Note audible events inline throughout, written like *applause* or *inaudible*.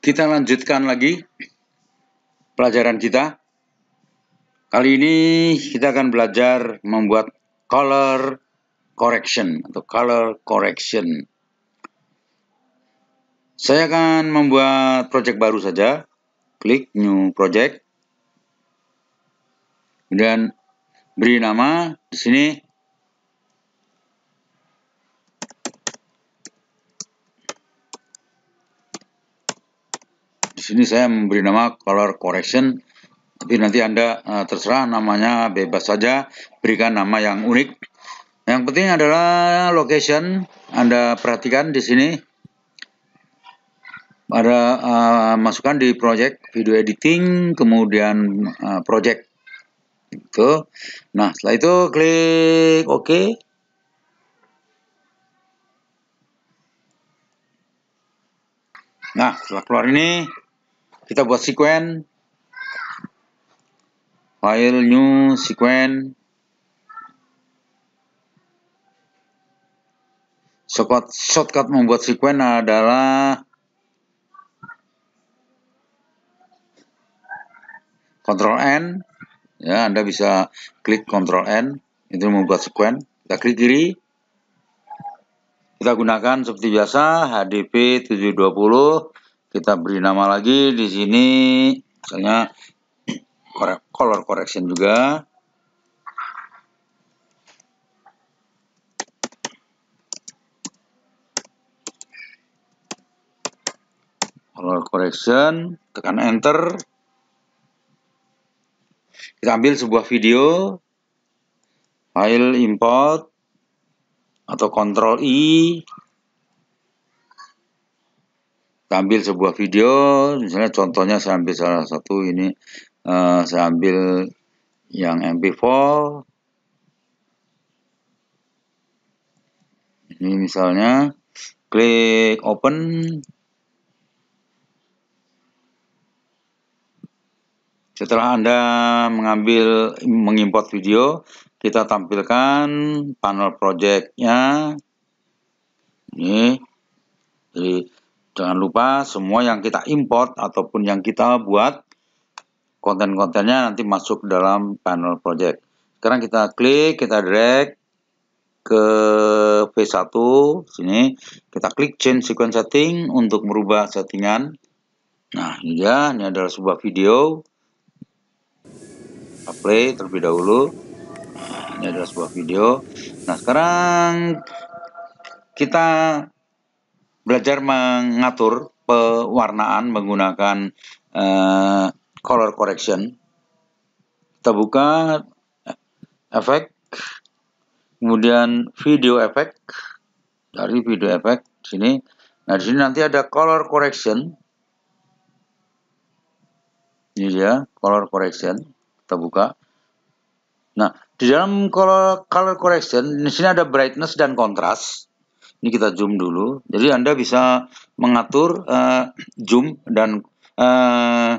Kita lanjutkan lagi pelajaran kita. Kali ini kita akan belajar membuat color correction atau color correction. Saya akan membuat project baru saja. Klik new project. Kemudian beri nama di sini sini saya memberi nama color correction tapi nanti Anda uh, terserah namanya bebas saja, berikan nama yang unik. Yang penting adalah location, Anda perhatikan di sini ada uh, masukan di project video editing, kemudian uh, project itu. Nah, setelah itu klik OK. Nah, setelah keluar ini kita buat sequence file new sequence shortcut, shortcut membuat sequence adalah Control N ya Anda bisa klik Control N itu membuat sequence kita klik kiri kita gunakan seperti biasa HDP 720 kita beri nama lagi di sini misalnya *clears throat* color correction juga color correction tekan enter kita ambil sebuah video file import atau control I tampil sebuah video misalnya contohnya saya ambil salah satu ini uh, saya ambil yang MP4 ini misalnya klik open setelah anda mengambil mengimport video kita tampilkan panel projectnya ini jadi Jangan lupa semua yang kita import ataupun yang kita buat konten-kontennya nanti masuk dalam panel project. Sekarang kita klik, kita drag ke V1 sini, kita klik change sequence setting untuk merubah settingan. Nah, ini dia, ini adalah sebuah video. Kita play terlebih dahulu. Nah, ini adalah sebuah video. Nah, sekarang kita belajar mengatur pewarnaan menggunakan uh, color correction. Kita buka eh, efek, kemudian video efek dari video efek sini. Nah di sini nanti ada color correction. Ini dia color correction. Kita buka. Nah di dalam color color correction di sini ada brightness dan contrast. Ini kita zoom dulu. Jadi Anda bisa mengatur uh, zoom dan uh,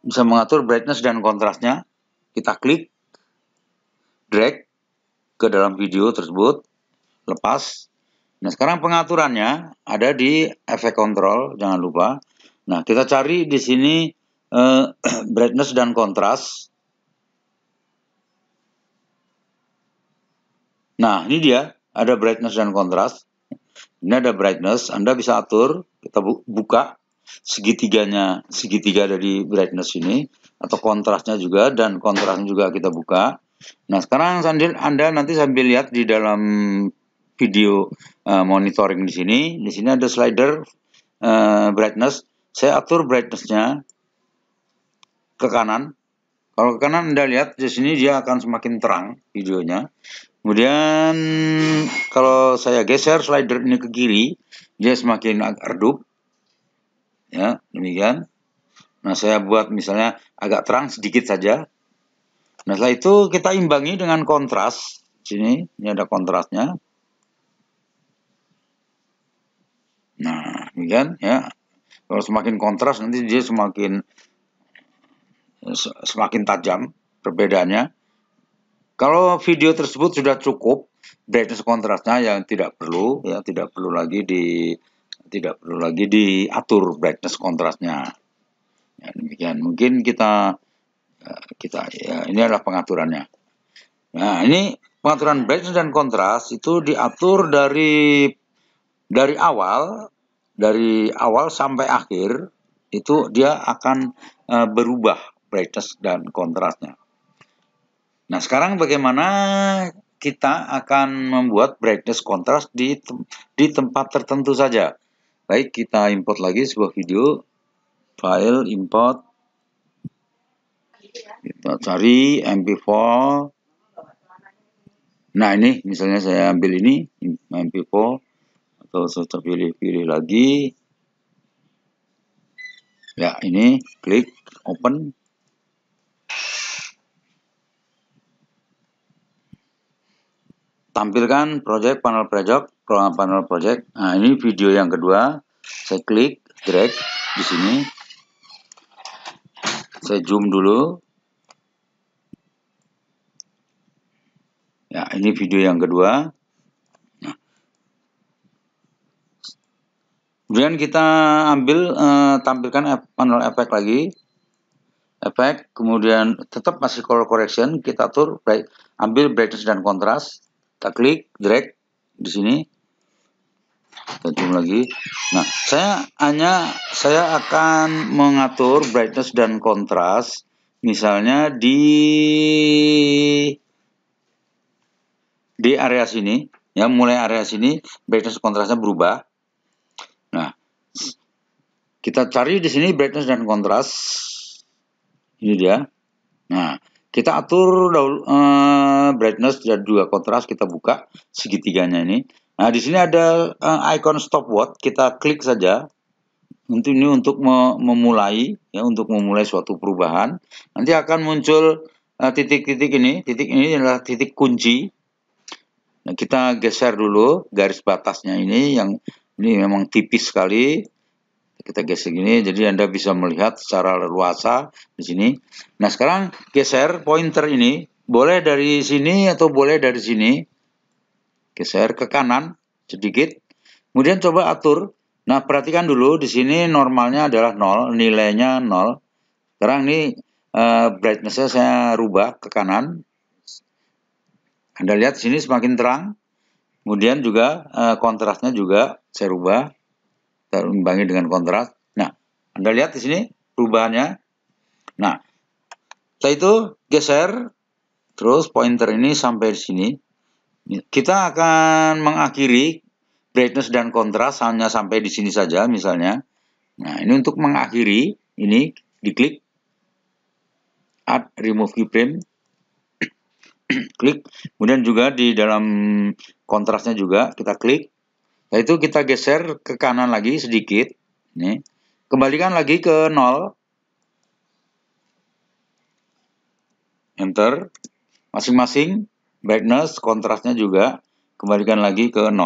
bisa mengatur brightness dan kontrasnya. Kita klik, drag ke dalam video tersebut, lepas. Nah sekarang pengaturannya ada di efek kontrol, jangan lupa. Nah kita cari di sini uh, *clears throat* brightness dan kontras. Nah, ini dia, ada brightness dan kontras. Ini ada brightness, Anda bisa atur, kita buka segitiganya, segitiga dari brightness ini, atau kontrasnya juga, dan kontrasnya juga kita buka. Nah, sekarang sambil Anda nanti sambil lihat di dalam video uh, monitoring di sini, di sini ada slider uh, brightness, saya atur brightnessnya ke kanan. Kalau ke kanan Anda lihat di sini dia akan semakin terang videonya. Kemudian kalau saya geser slider ini ke kiri, dia semakin redup. Ya, demikian. Nah, saya buat misalnya agak terang sedikit saja. Nah, setelah itu kita imbangi dengan kontras. Sini, ini ada kontrasnya. Nah, demikian ya. Kalau semakin kontras nanti dia semakin semakin tajam perbedaannya. Kalau video tersebut sudah cukup brightness kontrasnya yang tidak perlu ya tidak perlu lagi di tidak perlu lagi diatur brightness kontrasnya. Ya, demikian mungkin kita eh, kita ya ini adalah pengaturannya. Nah, ini pengaturan brightness dan kontras itu diatur dari dari awal dari awal sampai akhir itu dia akan eh, berubah brightness dan kontrasnya. Nah, sekarang bagaimana kita akan membuat brightness contrast di tem di tempat tertentu saja. Baik, kita import lagi sebuah video file import kita cari mp4 nah ini misalnya saya ambil ini mp4 atau saya pilih-pilih lagi ya ini klik open tampilkan project panel project panel project nah ini video yang kedua saya klik drag di sini saya zoom dulu ya ini video yang kedua nah. kemudian kita ambil eh, tampilkan panel efek lagi efek kemudian tetap masih color correction kita atur ambil brightness dan kontras kita klik drag di sini kita zoom lagi nah saya hanya saya akan mengatur brightness dan kontras misalnya di di area sini ya mulai area sini brightness kontrasnya berubah nah kita cari di sini brightness dan kontras ini dia nah kita atur dahulu uh, brightness dan juga kontras kita buka segitiganya ini. Nah, di sini ada uh, icon stopwatch, kita klik saja. Untuk ini untuk memulai ya untuk memulai suatu perubahan. Nanti akan muncul eh, titik-titik uh, ini, titik ini adalah titik kunci. Nah, kita geser dulu garis batasnya ini yang ini memang tipis sekali kita geser gini jadi Anda bisa melihat secara leluasa di sini. Nah, sekarang geser pointer ini boleh dari sini atau boleh dari sini. Geser ke kanan sedikit. Kemudian coba atur. Nah, perhatikan dulu di sini normalnya adalah 0, nilainya 0. Sekarang ini uh, eh, brightness saya rubah ke kanan. Anda lihat sini semakin terang. Kemudian juga uh, kontrasnya juga saya rubah terimbangi dengan kontras. Nah, Anda lihat di sini perubahannya. Nah, setelah itu geser terus pointer ini sampai di sini. Kita akan mengakhiri brightness dan kontras hanya sampai di sini saja misalnya. Nah, ini untuk mengakhiri ini diklik add remove keyframe *clears throat* klik kemudian juga di dalam kontrasnya juga kita klik Nah, itu kita geser ke kanan lagi sedikit. Nih. Kembalikan lagi ke 0. Enter. Masing-masing brightness, kontrasnya juga. Kembalikan lagi ke 0.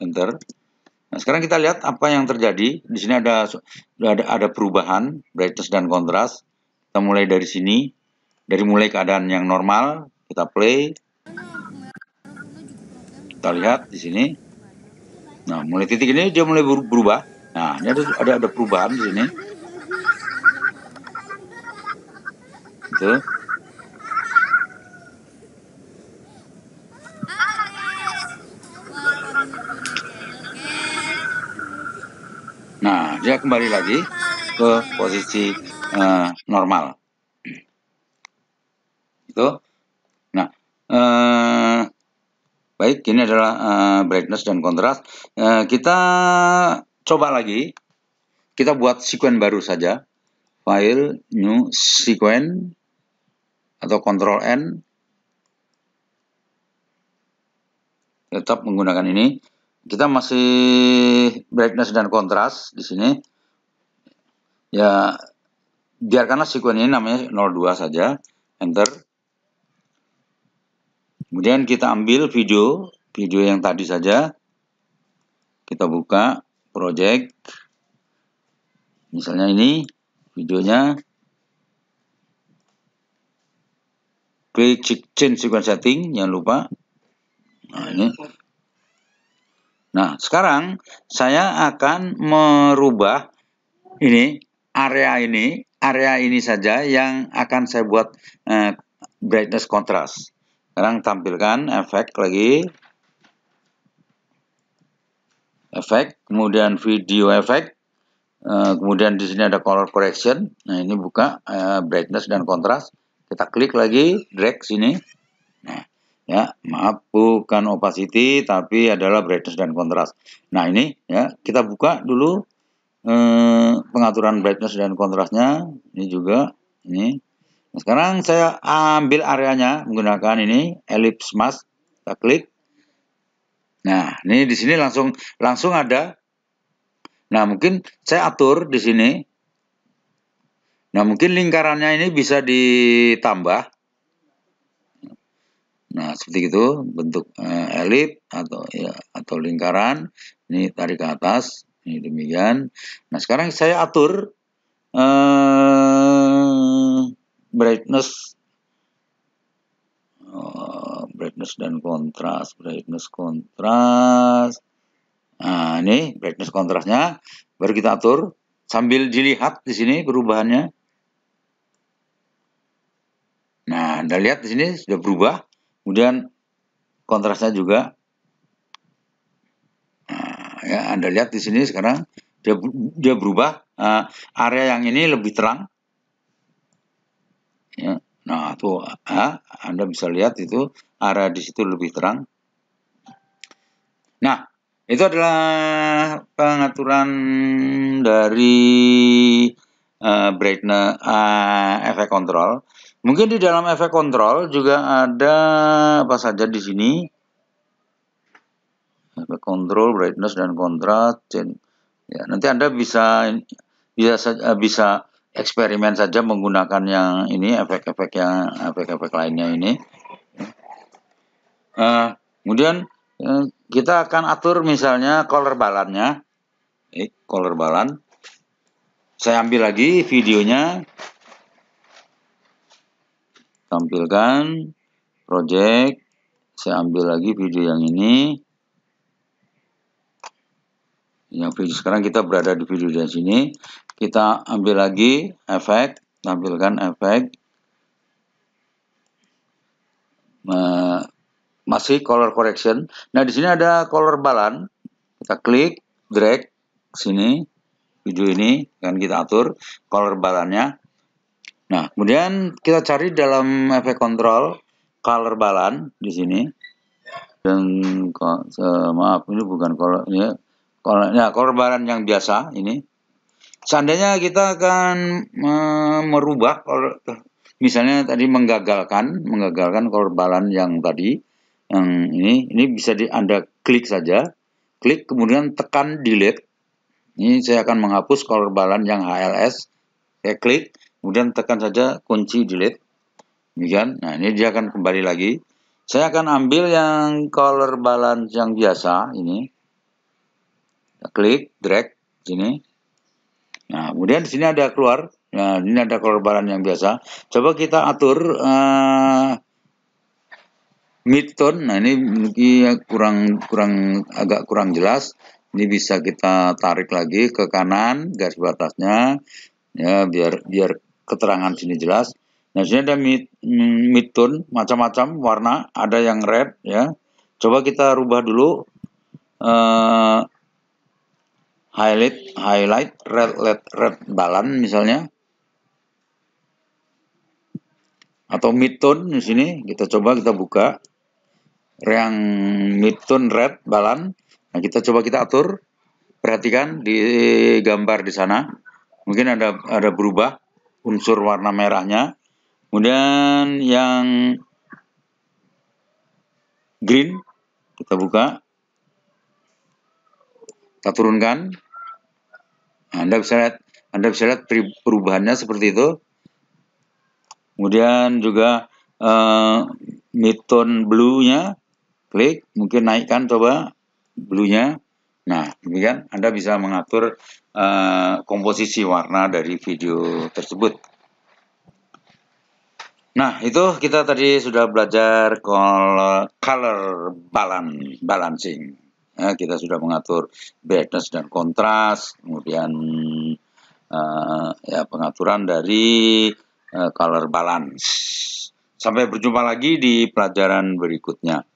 Enter. Nah, sekarang kita lihat apa yang terjadi. Di sini ada ada ada perubahan brightness dan kontras. Kita mulai dari sini. Dari mulai keadaan yang normal, kita play. Kita lihat di sini. Nah, mulai titik ini dia mulai berubah. Nah, ini ada ada, ada perubahan di sini. Itu. Nah, dia kembali lagi ke posisi uh, normal. Itu Baik, ini adalah uh, brightness dan kontras. Uh, eh, kita coba lagi. Kita buat sequence baru saja. File, new, sequence, atau control N. Tetap menggunakan ini. Kita masih brightness dan kontras di sini. Ya, biarkanlah sequence ini namanya 02 saja. Enter. Kemudian kita ambil video, video yang tadi saja. Kita buka project. Misalnya ini videonya. Klik change sequence setting, jangan lupa. Nah, ini. Nah, sekarang saya akan merubah ini area ini, area ini saja yang akan saya buat eh, brightness contrast. Sekarang tampilkan efek lagi. Efek, kemudian video efek. Eh, kemudian di sini ada color correction. Nah, ini buka eh, brightness dan kontras. Kita klik lagi, drag sini. Nah, ya, maaf bukan opacity tapi adalah brightness dan kontras. Nah, ini ya, kita buka dulu uh, pengaturan brightness dan kontrasnya. Ini juga ini Nah, sekarang saya ambil areanya menggunakan ini ellipse mask, kita klik. Nah, ini di sini langsung langsung ada. Nah, mungkin saya atur di sini. Nah, mungkin lingkarannya ini bisa ditambah. Nah, seperti itu bentuk eh, elip atau ya atau lingkaran. Ini tarik ke atas, ini demikian. Nah, sekarang saya atur eh brightness oh, brightness dan kontras brightness kontras nah ini brightness kontrasnya baru kita atur sambil dilihat di sini perubahannya nah anda lihat di sini sudah berubah kemudian kontrasnya juga nah, ya anda lihat di sini sekarang dia dia berubah uh, area yang ini lebih terang Ya. Nah, itu ya, Anda bisa lihat itu arah di situ lebih terang. Nah, itu adalah pengaturan dari uh, eh, brightness uh, eh, efek kontrol. Mungkin di dalam efek kontrol juga ada apa saja di sini. Efek kontrol, brightness dan kontras. Ya, nanti Anda bisa bisa eh, bisa eksperimen saja menggunakan yang ini efek-efek yang efek-efek lainnya ini uh, kemudian uh, kita akan atur misalnya color balannya eh, color balan saya ambil lagi videonya tampilkan project saya ambil lagi video yang ini yang video sekarang kita berada di video di sini kita ambil lagi efek, tampilkan efek. masih color correction. Nah, di sini ada color balan Kita klik, drag sini video ini akan kita atur color balannya. Nah, kemudian kita cari dalam efek kontrol color balan di sini. Dan eh, maaf ini bukan color ya. Color, ya color balan yang biasa ini. Seandainya kita akan e, merubah misalnya tadi menggagalkan, menggagalkan korbalan yang tadi yang ini ini bisa di Anda klik saja. Klik kemudian tekan delete. Ini saya akan menghapus korbalan yang HLS. Saya klik, kemudian tekan saja kunci delete. Demikian. Nah, ini dia akan kembali lagi. Saya akan ambil yang color balance yang biasa ini. Klik, drag sini. Nah, kemudian di sini ada keluar. Nah, ya, ini ada keluar barang yang biasa. Coba kita atur uh, midtone. Nah, ini mungkin ya kurang kurang agak kurang jelas. Ini bisa kita tarik lagi ke kanan garis batasnya ya biar biar keterangan sini jelas. Nah, sini ada mid midtone macam-macam warna, ada yang red ya. Coba kita rubah dulu uh, highlight highlight red red red balan misalnya atau midtone di sini kita coba kita buka yang mid tone red balan nah kita coba kita atur perhatikan di gambar di sana mungkin ada ada berubah unsur warna merahnya kemudian yang green kita buka kita turunkan anda bisa lihat, Anda bisa lihat perubahannya seperti itu. Kemudian juga uh, eh, midtone blue klik, mungkin naikkan coba blue-nya. Nah, demikian Anda bisa mengatur uh, komposisi warna dari video tersebut. Nah, itu kita tadi sudah belajar color balance, balancing. Ya, kita sudah mengatur brightness dan kontras, kemudian uh, ya pengaturan dari uh, color balance. Sampai berjumpa lagi di pelajaran berikutnya.